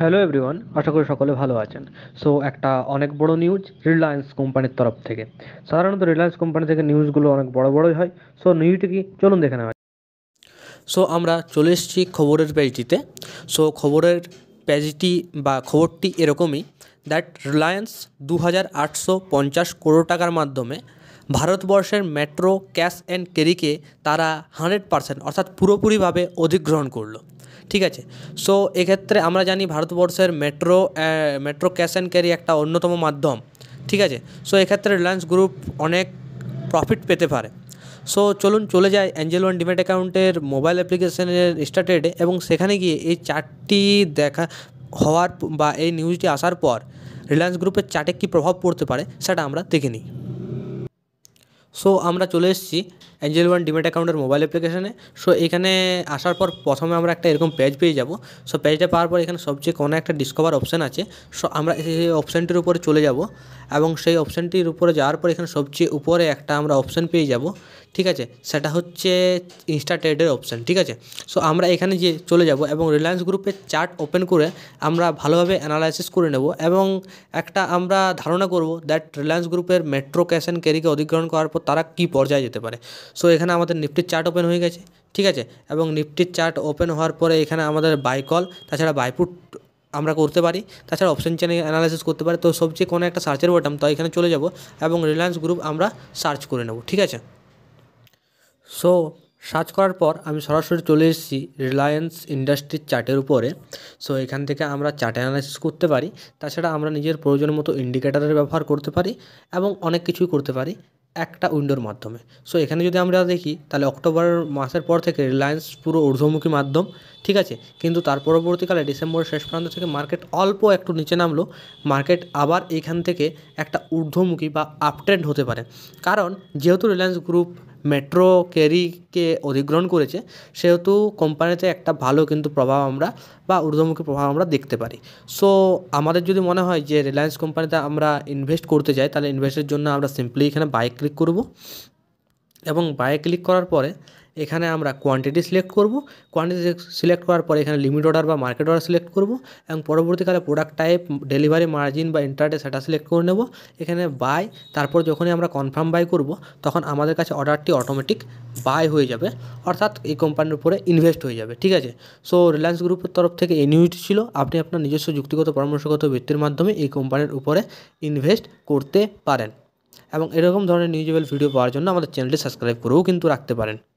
hello everyone আশা করি সকলে ভালো আছেন সো একটা অনেক বড় নিউজ রিলায়েন্স কোম্পানির তরফ থেকে সাধারণত রিলায়েন্স কোম্পানি থেকে নিউজগুলো অনেক বড় বড়ই হয় সো নিউজটি কি চলুন দেখে নেওয়া সো আমরা চলে এসেছি খবরের পেজটিতে সো খবরের পেজটি বা খবরটি এরকমই দ্যাট রিলায়েন্স দু হাজার আটশো পঞ্চাশ করোড় টাকার মাধ্যমে ভারতবর্ষের মেট্রো ক্যাশ অ্যান্ড ক্যারিকে তারা হান্ড্রেড পার্সেন্ট অর্থাৎ পুরোপুরিভাবে অধিগ্রহণ করলো ঠিক আছে সো এক্ষেত্রে আমরা জানি ভারতবর্ষের metro metro cash and carry একটা অন্যতম মাধ্যম ঠিক আছে সো এক্ষেত্রে রিলায়েন্স গ্রুপ অনেক প্রফিট পেতে পারে সো চলুন চলে যায় অ্যাঞ্জেল ওয়ান ডিমেট অ্যাকাউন্টের মোবাইল অ্যাপ্লিকেশনের স্টার্টেডে এবং সেখানে গিয়ে এই চারটি দেখা হওয়ার বা এই নিউজটি আসার পর রিলায়েন্স গ্রুপের চার্টে কী প্রভাব পড়তে পারে সেটা আমরা দেখে নিই সো আমরা চলে এসেছি অ্যাঞ্জেল ওয়ান ডিমেট অ্যাকাউন্টের মোবাইল অ্যাপ্লিকেশানে সো এখানে আসার পর প্রথমে আমরা একটা এরকম পেজ পেয়ে যাব সো পেজটা পাওয়ার পর এখানে সবচেয়ে কোনো একটা ডিসকভার অপশান আছে সো আমরা সেই অপশানটির উপরে চলে যাব এবং সেই অপশানটির উপরে যাওয়ার পর এখানে সবচেয়ে উপরে একটা আমরা অপশান পেয়ে যাব ঠিক আছে সেটা হচ্ছে ইনস্টা ট্রেডের অপশান ঠিক আছে সো আমরা এখানে যে চলে যাব এবং রিলায়েন্স গ্রুপের চার্ট ওপেন করে আমরা ভালোভাবে অ্যানালাইসিস করে নেব এবং একটা আমরা ধারণা করব দ্যাট রিলায়েন্স গ্রুপের মেট্রো ক্যাশ অ্যান্ড ক্যারিকে অধিগ্রহণ করার পর তারা কি পর্যায়ে যেতে পারে সো এখানে আমাদের নিফটির চার্ট ওপেন হয়ে গেছে ঠিক আছে এবং নিফটির চার্ট ওপেন হওয়ার পরে এখানে আমাদের বাইকল তাছাড়া বাইপুট আমরা করতে পারি তাছাড়া অপশন চ্যানেল অ্যানালাইসিস করতে পারি তো সবচেয়ে কোনো একটা সার্চের বটাম তো এখানে চলে যাব এবং রিলায়েন্স গ্রুপ আমরা সার্চ করে নেব ঠিক আছে সো সার্চ করার পর আমি সরাসরি চলে এসেছি রিলায়েন্স ইন্ডাস্ট্রির চার্টের উপরে সো এখান থেকে আমরা চার্ট অ্যানালাইসিস করতে পারি তাছাড়া আমরা নিজের প্রয়োজন মতো ইন্ডিকেটারের ব্যবহার করতে পারি এবং অনেক কিছুই করতে পারি একটা উইন্ডোর মাধ্যমে সো এখানে যদি আমরা দেখি তাহলে অক্টোবর মাসের পর থেকে রিলায়েন্স পুরো ঊর্ধ্বমুখী মাধ্যম ঠিক আছে কিন্তু তার পরবর্তীকালে ডিসেম্বরের শেষ প্রান্ত থেকে মার্কেট অল্প একটু নিচে নামলো মার্কেট আবার এখান থেকে একটা ঊর্ধ্বমুখী বা আপট্রেন্ড হতে পারে কারণ যেহেতু রিলায়েন্স গ্রুপ মেট্রো ক্যারিকে অধিগ্রহণ করেছে সেহেতু কোম্পানিতে একটা ভালো কিন্তু প্রভাব আমরা বা ঊর্ধ্বমুখী প্রভাব আমরা দেখতে পারি সো আমাদের যদি মনে হয় যে রিলায়েন্স কোম্পানিতে আমরা ইনভেস্ট করতে যাই তাহলে ইনভেস্টের জন্য আমরা সিম্পলি এখানে বাইক ক্লিক করব এবং বাইক ক্লিক করার পরে এখানে আমরা কোয়ান্টিটি সিলেক্ট করব কোয়ান্টিটি সিলেক্ট করার পর এখানে লিমিট অর্ডার বা মার্কেট অর্ডার সিলেক্ট করব এবং পরবর্তীকালে প্রোডাক্ট টাইপ ডেলিভারি মার্জিন বা ইন্টারডে সেটা সিলেক্ট করে নেব এখানে বাই তারপর যখনই আমরা কনফার্ম বাই করব তখন আমাদের কাছে অর্ডারটি অটোমেটিক বাই হয়ে যাবে অর্থাৎ এই কোম্পানির উপরে ইনভেস্ট হয়ে যাবে ঠিক আছে সো রিলায়েন্স গ্রুপের তরফ থেকে এই নিউজটি ছিল আপনি আপনার নিজস্ব যুক্তিগত পরামর্শগত ভিত্তির মাধ্যমে এই কোম্পানির উপরে ইনভেস্ট করতে পারেন এবং এরকম ধরনের নিউজেবল ভিডিও পাওয়ার জন্য আমাদের চ্যানেলটি সাবস্ক্রাইব করেও কিন্তু রাখতে পারেন